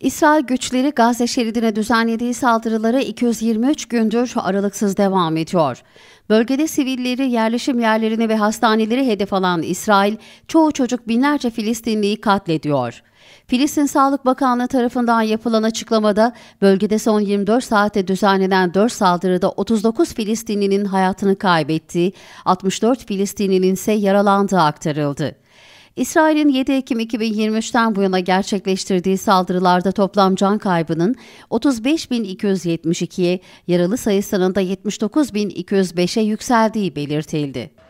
İsrail güçleri Gazze şeridine düzenlediği saldırıları 223 gündür aralıksız devam ediyor. Bölgede sivilleri, yerleşim yerlerini ve hastaneleri hedef alan İsrail, çoğu çocuk binlerce Filistinliyi katlediyor. Filistin Sağlık Bakanlığı tarafından yapılan açıklamada bölgede son 24 saatte düzenlenen 4 saldırıda 39 Filistinlinin hayatını kaybettiği, 64 Filistinlinin ise yaralandığı aktarıldı. İsrail'in 7 Ekim 2023'ten bu yana gerçekleştirdiği saldırılarda toplam can kaybının 35.272'ye, yaralı sayısının da 79.205'e yükseldiği belirtildi.